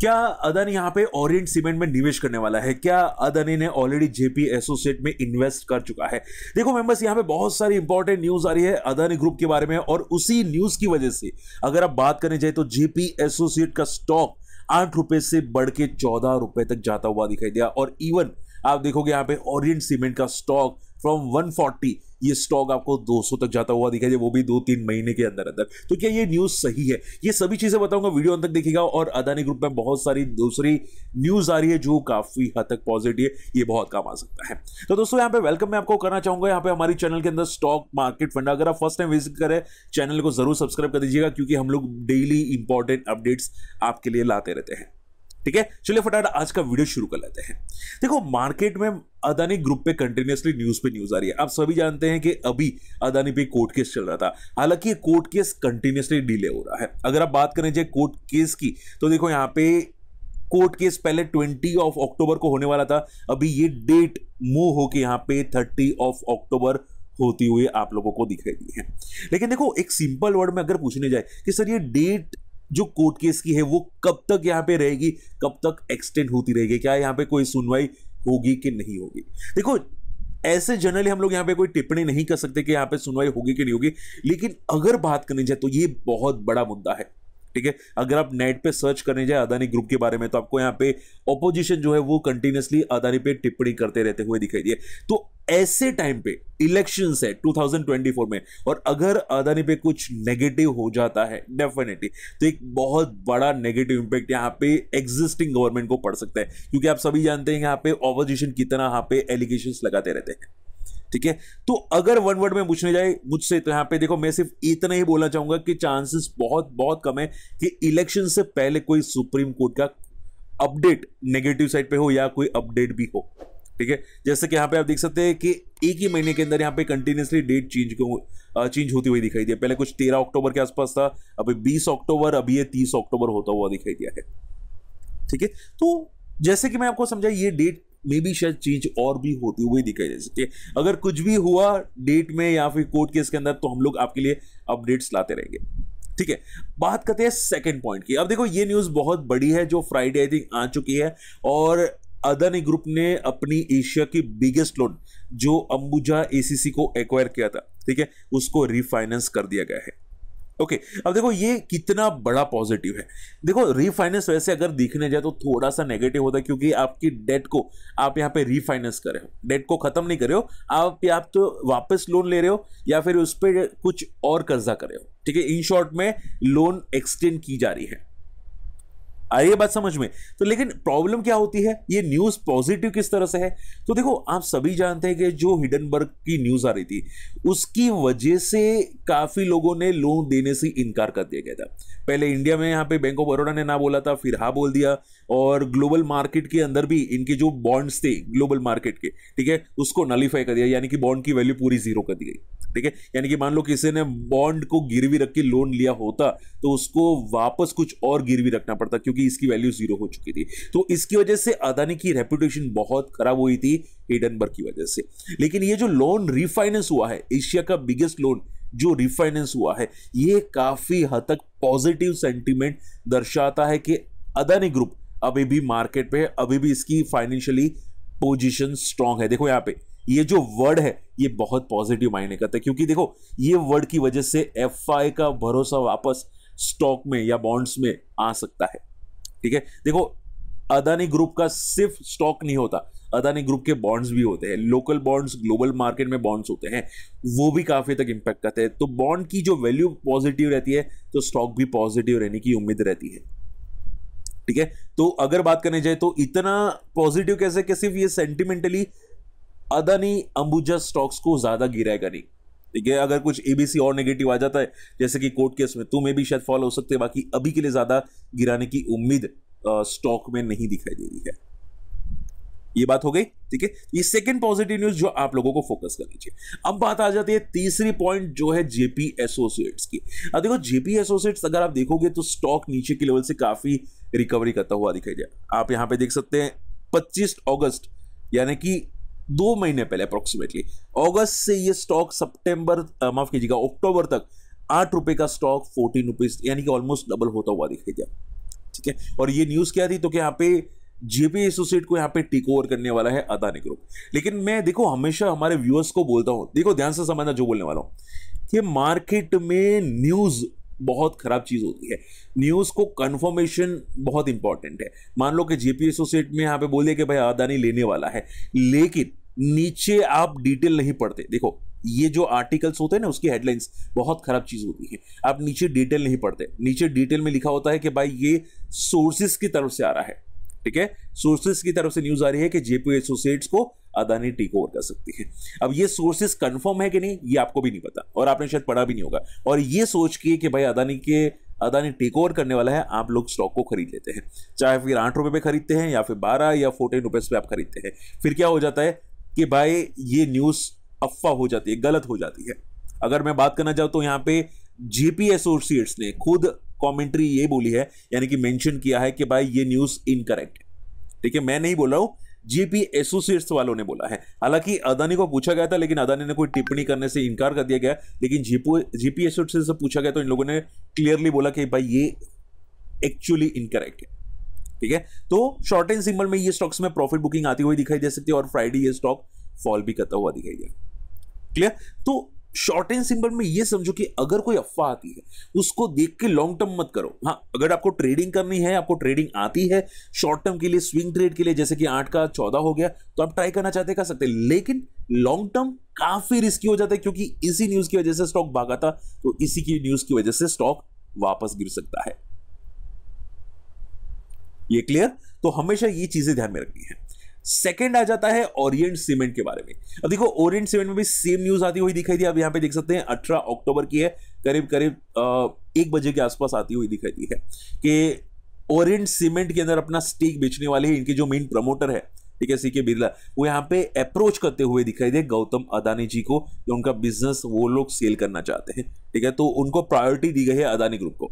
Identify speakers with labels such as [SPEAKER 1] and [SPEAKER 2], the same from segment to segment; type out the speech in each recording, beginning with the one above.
[SPEAKER 1] क्या अदानी यहाँ पे ऑरियंट सीमेंट में निवेश करने वाला है क्या अदानी ने ऑलरेडी जेपी एसोसिएट में इन्वेस्ट कर चुका है देखो मेंबर्स यहाँ पे बहुत सारी इंपॉर्टेंट न्यूज आ रही है अदानी ग्रुप के बारे में और उसी न्यूज की वजह से अगर आप बात करने जाए तो जेपी एसोसिएट का स्टॉक आठ रुपए से बढ़ के चौदह रुपए तक जाता हुआ दिखाई दिया और इवन आप देखोगे यहाँ पे ऑरियंट सीमेंट का स्टॉक फ्रॉम 140 ये स्टॉक आपको 200 तक जाता हुआ दिखाई वो भी दो तीन महीने के अंदर अंदर तो क्या ये न्यूज़ सही है ये सभी चीज़ें बताऊंगा वीडियो अंत तक देखिएगा और अदानी ग्रुप में बहुत सारी दूसरी न्यूज़ आ रही है जो काफ़ी हद तक पॉजिटिव है ये बहुत काम आ सकता है तो दोस्तों यहाँ पे वेलकम मैं आपको करना चाहूंगा यहाँ पे हमारी चैनल के अंदर स्टॉक मार्केट फंड अगर आप फर्स्ट टाइम विजिट करें चैनल को ज़रूर सब्सक्राइब कर दीजिएगा क्योंकि हम लोग डेली इंपॉर्टेंट अपडेट्स आपके लिए लाते रहते हैं ठीक है चलिए फटाफट आज का वीडियो शुरू कर लेते हैं देखो मार्केट में अदानी ग्रुप पे कंटिन्यूसली न्यूज पे न्यूज आ रही है आप सभी जानते हैं कि अभी अदानी पे कोर्ट केस चल रहा था हालांकि ये कोर्ट केस कंटिन्यूसली डिले हो रहा है अगर आप बात करें जाए कोर्ट केस की तो देखो यहाँ पे कोर्ट केस पहले ट्वेंटी ऑफ अक्टूबर को होने वाला था अभी ये डेट मूव होके यहाँ पे थर्टी ऑफ अक्टूबर होती हुई आप लोगों को दिखाई दी है लेकिन देखो एक सिंपल वर्ड में अगर पूछने जाए कि सर ये डेट जो कोर्ट केस की है वो कब तक यहाँ पे रहेगी कब तक एक्सटेंड होती रहेगी क्या यहाँ पे कोई सुनवाई होगी कि नहीं होगी देखो ऐसे जनरली हम लोग यहाँ पे कोई टिप्पणी नहीं कर सकते कि यहाँ पे सुनवाई होगी कि नहीं होगी लेकिन अगर बात करनी जाए तो ये बहुत बड़ा मुद्दा है ठीक है अगर आप नेट पे सर्च करने जाए अदानी ग्रुप के बारे में तो आपको यहाँ पे ऑपोजिशन जो है वो कंटिन्यूसली अदानी पे टिप्पणी करते रहते हुए दिखाई दिए तो ऐसे टाइम पे इलेक्शन है 2024 में और अगर अदानी पे कुछ नेगेटिव हो जाता है डेफिनेटली तो एक बहुत बड़ा नेगेटिव इंपैक्ट यहाँ पे एग्जिस्टिंग गवर्नमेंट को पड़ सकता है क्योंकि आप सभी जानते हैं यहाँ पे ऑपोजिशन कितना यहाँ पे एलिगेशन लगाते रहते हैं ठीक है तो अगर वन वर्ड में पूछने जाए मुझसे तो यहां पे देखो मैं सिर्फ इतना ही बोलना चाहूंगा कि चांसेस बहुत बहुत कम है कि इलेक्शन से पहले कोई सुप्रीम कोर्ट का अपडेट नेगेटिव साइड पे हो या कोई अपडेट भी हो ठीक है जैसे कि यहाँ पे आप देख सकते हैं कि एक ही महीने के अंदर यहाँ पे कंटिन्यूसली डेट चेंज क्यों चेंज होती हुई दिखाई दिया पहले कुछ तेरह अक्टूबर के आसपास था अभी बीस अक्टूबर अभी ये तीस अक्टूबर होता हुआ दिखाई दिया है ठीक है तो जैसे कि मैं आपको समझा ये डेट मे बी शायद चीज और भी होती हुई दिखाई दे सकती है अगर कुछ भी हुआ डेट में या फिर कोर्ट केस के अंदर तो हम लोग आपके लिए अपडेट्स लाते रहेंगे ठीक है बात करते हैं सेकेंड पॉइंट की अब देखो ये न्यूज बहुत बड़ी है जो फ्राइडे आई थिंक आ चुकी है और अदानी ग्रुप ने अपनी एशिया की बिगेस्ट लोन जो अंबुजा एसीसी को एक्वायर किया था ठीक है उसको रिफाइनेंस कर दिया गया है ओके okay, अब देखो ये कितना बड़ा पॉजिटिव है देखो रीफाइनेंस वैसे अगर देखने जाए तो थोड़ा सा नेगेटिव होता है क्योंकि आपकी डेट को आप यहाँ पे रीफाइनेंस कर रहे हो डेट को खत्म नहीं कर रहे हो आप या तो वापस लोन ले रहे हो या फिर उस पर कुछ और कर्जा कर रहे हो ठीक है इन शॉर्ट में लोन एक्सटेंड की जा रही है आ रही है बात समझ में तो लेकिन प्रॉब्लम क्या होती है ये न्यूज पॉजिटिव किस तरह से है तो देखो आप सभी जानते हैं कि जो हिडनबर्ग की न्यूज आ रही थी उसकी वजह से काफी लोगों ने लोन देने से इनकार कर दिया गया था पहले इंडिया में यहाँ पे बैंक ऑफ बड़ौदा ने ना बोला था फिर हा बोल दिया और ग्लोबल मार्केट के अंदर भी इनके जो बॉन्ड्स थे ग्लोबल मार्केट के ठीक है उसको नलीफाई कर दिया यानी कि बॉन्ड की वैल्यू पूरी जीरो कर दी गई ठीक है यानी कि मान लो किसी ने बॉन्ड को गिरवी रख के लोन लिया होता तो उसको वापस कुछ और गिरवी रखना पड़ता क्योंकि इसकी वैल्यू जीरो हो चुकी थी तो इसकी वजह से अदानी की रेपुटेशन बहुत खराब हुई थी एडनबर्ग की वजह से लेकिन ये जो लोन रिफाइनेंस हुआ है एशिया का बिगेस्ट लोन जो रिफाइनेंस हुआ है ये काफ़ी हद तक पॉजिटिव सेंटिमेंट दर्शाता है कि अदानी ग्रुप अभी भी मार्केट पे अभी भी इसकी फाइनेंशियली पोजीशन स्ट्रांग है देखो यहाँ पे ये जो वर्ड है ये बहुत पॉजिटिव मायने करता है क्योंकि देखो ये वर्ड की वजह से एफ का भरोसा वापस स्टॉक में या बॉन्ड्स में आ सकता है ठीक है देखो अदानी ग्रुप का सिर्फ स्टॉक नहीं होता अदानी ग्रुप के बॉन्ड्स भी होते हैं लोकल बॉन्ड्स ग्लोबल मार्केट में बॉन्ड्स होते हैं वो भी काफ़ी तक इंपैक्ट करते हैं तो बॉन्ड की जो वैल्यू पॉजिटिव रहती है तो स्टॉक भी पॉजिटिव रहने की उम्मीद रहती है ठीक है तो अगर बात करने जाए तो इतना पॉजिटिव कैसे कि सिर्फ ये सेंटिमेंटली अदानी अंबुजा स्टॉक्स को ज़्यादा गिराएगा नहीं ठीक है अगर कुछ एबीसी और नेगेटिव आ जाता है जैसे कि कोर्ट केस में तो मे भी शायद फॉल हो सकते हैं बाकी अभी के लिए ज़्यादा गिराने की उम्मीद स्टॉक में नहीं दिखाई दे रही है ये बात हो गई ठीक है ये सेकंड पॉजिटिव न्यूज जो आप लोगों को फोकस करनी चाहिए अब बात आ जाती है तीसरी पॉइंट जो है जेपी एसोसिएट्स की अब देखो जेपी एसोसिएट्स अगर आप देखोगे तो स्टॉक नीचे के लेवल से काफी रिकवरी करता हुआ दिखाई दे आप यहां पे देख सकते हैं पच्चीस अगस्त यानी कि दो महीने पहले अप्रोक्सीमेटली अगस्त से ये स्टॉक सितंबर माफ कीजिएगा अक्टूबर तक आठ रुपए का स्टॉक फोर्टीन रुपीज यानी कि ऑलमोस्ट डबल होता हुआ दिखाई दिया ठीक है और ये न्यूज क्या थी तो यहाँ पे जेपी एसोसिएट को यहाँ पे टेक ओवर करने वाला है अदानी ग्रुप लेकिन मैं देखो हमेशा हमारे व्यूअर्स को बोलता हूँ देखो ध्यान से समझना जो बोलने वाला हूँ कि मार्केट में न्यूज बहुत खराब चीज होती है न्यूज को कंफर्मेशन बहुत इंपॉर्टेंट है मान लो कि जेपी एसोसिएट में यहाँ पे बोले कि भाई अदानी लेने वाला है लेकिन नीचे आप डिटेल नहीं पढ़ते देखो ये जो आर्टिकल्स होते हैं ना उसकी हेडलाइंस बहुत खराब चीज होती है आप नीचे डिटेल नहीं पढ़ते नीचे डिटेल में लिखा होता है कि भाई ये सोर्सेस की तरफ से आ रहा है ठीक है सोर्सेस की तरफ से न्यूज आ रही है कि जेपी एसोसिएट्स को अदानी टेक ओवर कर सकती है अब ये सोर्सेस कंफर्म है कि नहीं ये आपको भी नहीं पता और आपने शायद पढ़ा भी नहीं होगा और ये सोच के कि भाई अदानी के अदानी टेक ओवर करने वाला है आप लोग स्टॉक को खरीद लेते हैं चाहे फिर आठ रुपए पे खरीदते हैं या फिर बारह या फोर्टीन रुपए पे आप खरीदते हैं फिर क्या हो जाता है कि भाई ये न्यूज़ अफवाह हो जाती है गलत हो जाती है अगर मैं बात करना चाहूँ तो यहाँ पे जेपी एसोसिएट्स ने खुद कमेंट्री ये बोली है यानी कि मेंशन किया है कि भाई ये न्यूज़ इनकरेक्ट है ठीक है मैं नहीं बोल रहा हूँ जेपी एसोसिएट्स वालों ने बोला है हालांकि अदानी को पूछा गया था लेकिन अदानी ने कोई टिप्पणी करने से इनकार कर दिया गया लेकिन जेपी एसोसिएट से पूछा गया तो इन लोगों ने क्लियरली बोला कि भाई ये एक्चुअली इनकरेक्ट है ठीक है तो शॉर्ट एंड सिंपल में ये स्टॉक्स में प्रॉफिट बुकिंग आती हुई दिखाई दे सकती है और फ्राइडे ये स्टॉक फॉल भी करता हुआ दिखाई दिया क्लियर तो शॉर्ट एंड सिंपल में ये समझो कि अगर कोई अफवाह आती है उसको देख के लॉन्ग टर्म मत करो हाँ अगर आपको ट्रेडिंग करनी है आपको ट्रेडिंग आती है शॉर्ट टर्म के लिए स्विंग ट्रेड के लिए जैसे कि आठ का चौदह हो गया तो आप ट्राई करना चाहते कर सकते लेकिन लॉन्ग टर्म काफी रिस्की हो जाता है क्योंकि इसी न्यूज की वजह से स्टॉक भागा था तो इसी की न्यूज की वजह से स्टॉक वापस गिर सकता है ये क्लियर तो हमेशा ये चीजें ध्यान में रखनी है सेकेंड आ जाता है ओरिएंट सीमेंट के बारे में अब देखो ओरिएंट सीमेंट में भी सेम न्यूज आती हुई दिखाई दी अब यहां पे देख सकते हैं अठारह अक्टूबर की है करीब करीब एक बजे के आसपास आती हुई दिखाई दी है कि ओरिएंट सीमेंट के अंदर अपना स्टेक बेचने वाले इनके जो मेन प्रमोटर है ठीक है सी के बिरला वो यहाँ पे अप्रोच करते हुए दिखाई दे गौतम अदानी जी को कि उनका बिजनेस वो लोग सेल करना चाहते हैं ठीक है तो उनको प्रायोरिटी दी गई है अदानी ग्रुप को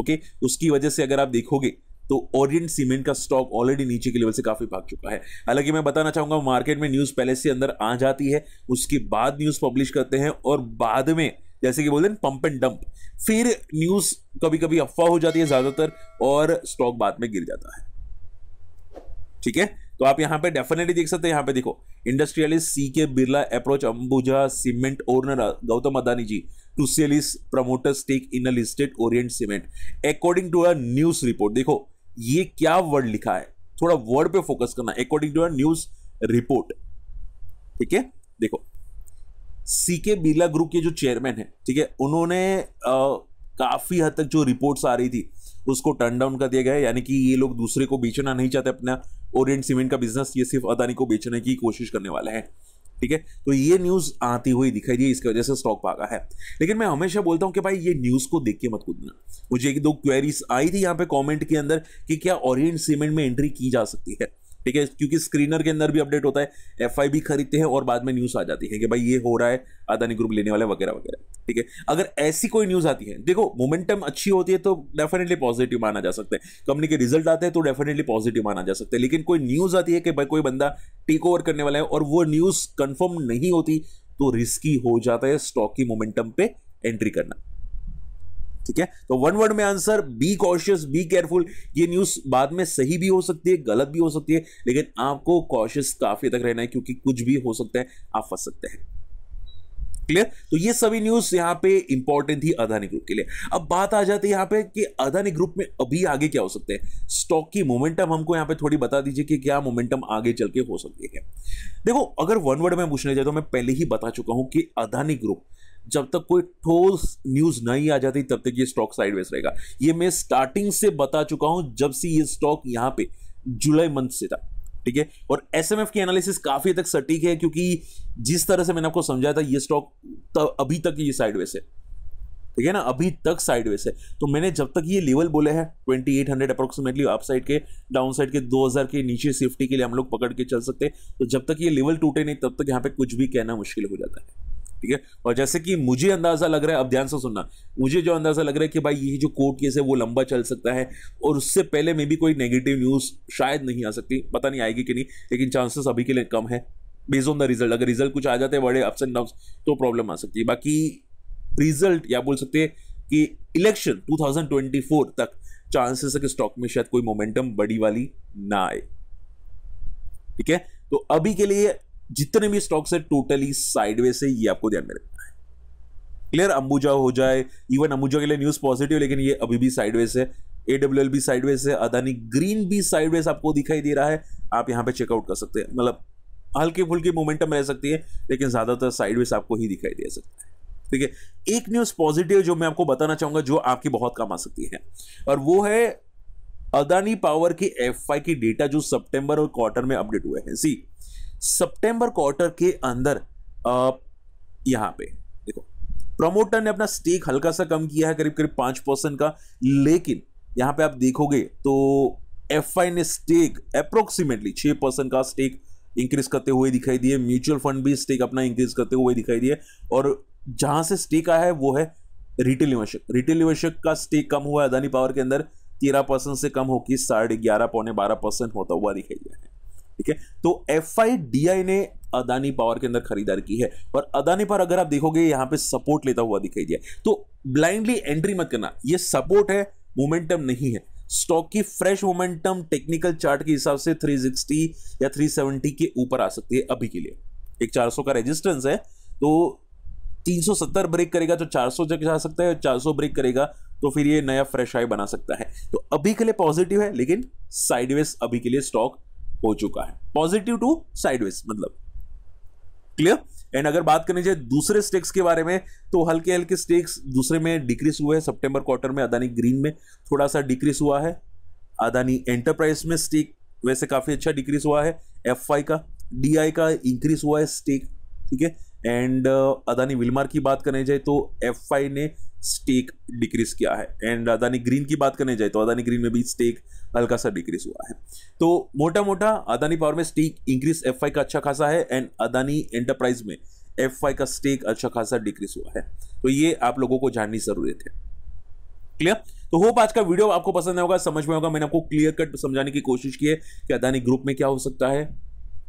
[SPEAKER 1] ओके उसकी वजह से अगर आप देखोगे तो ओरियंट सीमेंट का स्टॉक ऑलरेडी नीचे के लेवल से काफ़ी भाग चुका है हालांकि मैं बताना चाहूंगा मार्केट में न्यूज़ पहले से अंदर आ जाती है उसके बाद न्यूज़ पब्लिश करते हैं और बाद में जैसे कि बोलते हैं पंप एंड डंप फिर न्यूज़ कभी कभी अफवाह हो जाती है ज़्यादातर और स्टॉक बाद में गिर जाता है ठीक है तो आप यहां पे डेफिनेटली देख सकते हैं यहां पे देखो industrialist C K Birla approach Ambuja Cement owner Gautam Adani ji to sell is promoter stake in a listed Orient Cement according to a news report देखो ये क्या वर्ड लिखा है थोड़ा वर्ड पे फोकस करना अकॉर्डिंग टू न्यूज रिपोर्ट ठीक है देखो सी के बिरला ग्रुप के जो चेयरमैन है ठीक है उन्होंने आ, काफी हद तक जो रिपोर्ट्स आ रही थी उसको टर्न डाउन कर दिया गया है यानी कि ये लोग दूसरे को बेचना नहीं चाहते अपना ओरियंट सीमेंट का बिजनेस ये सिर्फ अदानी को बेचने की कोशिश करने वाले हैं ठीक है तो ये न्यूज आती हुई दिखाई दी इसकी वजह से स्टॉक भागा है लेकिन मैं हमेशा बोलता हूँ कि भाई ये न्यूज को देख के मत कूदना मुझे एक दो क्वेरीज आई थी यहाँ पे कमेंट के अंदर कि क्या ऑरियंट सीमेंट में एंट्री की जा सकती है ठीक है क्योंकि स्क्रीनर के अंदर भी अपडेट होता है एफ खरीदते हैं और बाद में न्यूज आ जाती है कि भाई ये हो रहा है अदानी ग्रुप लेने वाले वगैरह वगैरह ठीक है अगर ऐसी कोई न्यूज आती है देखो मोमेंटम अच्छी होती है तो डेफिनेटली पॉजिटिव माना जा सकता है कंपनी के रिजल्ट आते हैं तो डेफिनेटली पॉजिटिव माना जा सकता है लेकिन कोई न्यूज आती है कि भाई कोई बंदा टेक ओवर करने वाला है और वो न्यूज कंफर्म नहीं होती तो रिस्की हो जाता है स्टॉक की मोमेंटम पे एंट्री करना ठीक है तो वन वर्ड में answer be cautious be careful ये न्यूज बाद में सही भी हो सकती है गलत भी हो सकती है लेकिन आपको कॉशियस काफी तक रहना है क्योंकि कुछ भी हो सकता है आप फंस सकते हैं क्लियर तो ये सभी न्यूज यहाँ पे इंपॉर्टेंट थी अदानी ग्रुप के लिए अब बात आ जाती है यहाँ पे कि अदानी ग्रुप में अभी आगे क्या हो सकते हैं स्टॉक की मोमेंटम हमको यहाँ पे थोड़ी बता दीजिए कि क्या मोमेंटम आगे चल के हो सकती है देखो अगर वन वर्ड में पूछने जाए तो मैं पहले ही बता चुका हूं कि अदानी ग्रुप जब तक कोई ठोस न्यूज नहीं आ जाती तब तक ये स्टॉक साइडवेज रहेगा ये मैं स्टार्टिंग से बता चुका हूं जब से ये स्टॉक यहां पे जुलाई मंथ से था ठीक है और एस एम एफ की एनालिसिस काफी तक सटीक है क्योंकि जिस तरह से मैंने आपको समझाया था ये स्टॉक अभी तक ये साइडवेस है ठीक है ना अभी तक साइडवेज है तो मैंने जब तक ये लेवल बोले हैं twenty eight hundred approximately up side के डाउन साइड के दो हजार के नीचे सेफ्टी के लिए हम लोग पकड़ के चल सकते हैं तो जब तक ये लेवल टूटे नहीं तब तक यहाँ पे कुछ भी कहना मुश्किल हो जाता है ठीक है और जैसे कि मुझे अंदाज़ा लग रहा है अब ध्यान से सुनना मुझे जो अंदाज़ा लग रहा है कि भाई ये जो कोर्ट केस है वो लंबा चल सकता है और उससे पहले में भी कोई नेगेटिव न्यूज़ शायद नहीं आ सकती पता नहीं आएगी कि नहीं लेकिन चांसेस अभी के लिए कम है बेस्ड ऑन द रिजल्ट अगर रिजल्ट कुछ आ जाते हैं बड़े अप्स एंड डाउन तो प्रॉब्लम आ सकती है बाकी रिजल्ट या बोल सकते हैं कि इलेक्शन 2024 तक चांसेस है कि स्टॉक में शायद कोई मोमेंटम बड़ी वाली ना आए ठीक है तो अभी के लिए जितने भी स्टॉक्स है टोटली साइडवे से ये आपको ध्यान में रखना है क्लियर अंबुजा हो जाए इवन अंबुजा के लिए न्यूज पॉजिटिव लेकिन ये अभी भी साइडवेज है एडब्ल्यू भी साइडवेज है अदानी ग्रीन भी साइडवेज आपको दिखाई दे रहा है आप यहाँ पे चेकआउट कर सकते हैं मतलब हल्की फुल्की मोमेंटम रह सकती है लेकिन ज़्यादातर साइडवेज आपको ही दिखाई दे सकता है ठीक है एक न्यूज़ पॉजिटिव जो मैं आपको बताना चाहूंगा जो आपकी बहुत काम आ सकती है और वो है अदानी पावर की एफ की डेटा जो सितंबर और क्वार्टर में अपडेट हुए हैं सी सितंबर क्वार्टर के अंदर यहां पे देखो प्रमोटर ने अपना स्टेक हल्का सा कम किया है करीब करीब पांच परसेंट का लेकिन यहां पे आप देखोगे तो एफ ने स्टेक अप्रोक्सीमेटली छह परसेंट का स्टेक इंक्रीज करते हुए दिखाई दिए म्यूचुअल फंड भी स्टेक अपना इंक्रीज करते हुए दिखाई दिए और जहां से स्टेक आया है वो है रिटेल निवेशक रिटेल निवेशक का स्टेक कम हुआ है अदानी पावर के अंदर तेरह परसेंट से कम होकर साढ़े ग्यारह पौने बारह परसेंट होता हुआ दिखाई दिया है ठीक है तो एफ ने अदानी पावर के अंदर खरीदारी की है और अदानी पर अगर आप देखोगे यहां पे सपोर्ट लेता हुआ दिखाई दिया तो ब्लाइंडली एंट्री मत करना ये सपोर्ट है मोमेंटम नहीं है स्टॉक की फ्रेश मोमेंटम टेक्निकल चार्ट के हिसाब से 360 या 370 के ऊपर आ सकती है अभी के लिए एक 400 का रेजिस्टेंस है तो 370 ब्रेक करेगा तो 400 सौ जा सकता है 400 ब्रेक करेगा तो फिर ये नया फ्रेश हाई बना सकता है तो अभी के लिए पॉजिटिव है लेकिन साइडवेज अभी के लिए स्टॉक हो चुका है पॉजिटिव टू साइडवेज मतलब क्लियर एंड अगर बात करें जाए दूसरे स्टेक्स के बारे में तो हल्के हल्के स्टेक्स दूसरे में डिक्रीज हुए हैं सितंबर क्वार्टर में अदानी ग्रीन में थोड़ा सा डिक्रीज हुआ है अदानी एंटरप्राइज में स्टेक वैसे काफ़ी अच्छा डिक्रीज हुआ है एफ का डी का इंक्रीज हुआ है स्टेक ठीक है एंड अदानी विलमार की बात करें जाए तो एफ ने स्टेक डिक्रीज किया है एंड अदानी ग्रीन की बात करने जाए तो अदानी ग्रीन में भी स्टेक हल्का सा डिक्रीज हुआ है तो मोटा मोटा अदानी पावर में स्टेक इंक्रीज एफ का अच्छा खासा है एंड अदानी एंटरप्राइज में एफ का स्टेक अच्छा खासा डिक्रीज हुआ है तो ये आप लोगों को जाननी जरूरत है क्लियर तो होप आज का वीडियो आपको पसंद होगा समझ में होगा मैंने आपको क्लियर कट समझाने की कोशिश की है कि अदानी ग्रुप में क्या हो सकता है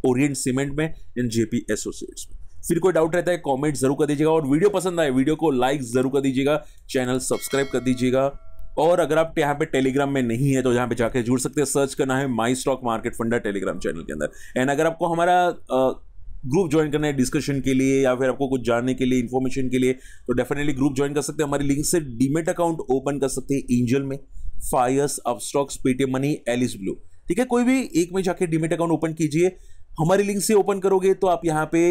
[SPEAKER 1] ओरियंट सीमेंट में एंड जेपी एसोसिएट्स में फिर कोई डाउट रहता है कॉमेंट जरूर कर दीजिएगा और वीडियो पसंद आए वीडियो को लाइक जरूर कर दीजिएगा चैनल सब्सक्राइब कर दीजिएगा और अगर आप यहाँ पे टेलीग्राम में नहीं है तो यहाँ पे जाके जुड़ सकते हैं सर्च करना है my stock market funda Telegram channel के अंदर एंड अगर आपको हमारा ग्रुप ज्वाइन करना है डिस्कशन के लिए या फिर आपको कुछ जानने के लिए इन्फॉर्मेशन के लिए तो डेफिनेटली ग्रुप ज्वाइन कर सकते हैं हमारी लिंक से डीमेट अकाउंट ओपन कर सकते हैं एंजल में Fyers stocks Paytm Money Alice Blue ठीक है कोई भी एक में जाके डीमेट अकाउंट ओपन कीजिए हमारी लिंक से ओपन करोगे तो आप यहाँ पे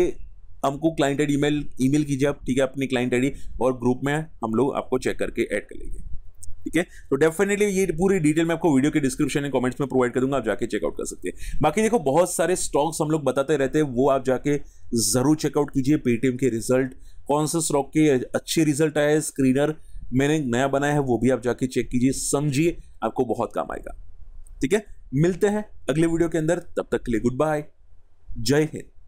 [SPEAKER 1] हमको क्लाइंट आईडी ईमेल ईमेल कीजिए आप ठीक है अपनी क्लाइंट आई और ग्रुप में हम लोग आपको चेक करके ऐड कर लेंगे ठीक है तो डेफिनेटली ये पूरी डिटेल मैं आपको वीडियो के डिस्क्रिप्शन एंड कमेंट्स में प्रोवाइड करूंगा आप जाके चेकआउट कर सकते हैं बाकी देखो बहुत सारे स्टॉक्स हम लोग बताते रहते हैं वो आप जाके जरूर चेकआउट कीजिए पेटीएम के रिजल्ट कौन से स्टॉक के अच्छे रिजल्ट आए स्क्रीनर मैंने नया बनाया है वो भी आप जाके चेक कीजिए समझिए आपको बहुत काम आएगा ठीक है मिलते हैं अगले वीडियो के अंदर तब तक के लिए गुड बाय जय हिंद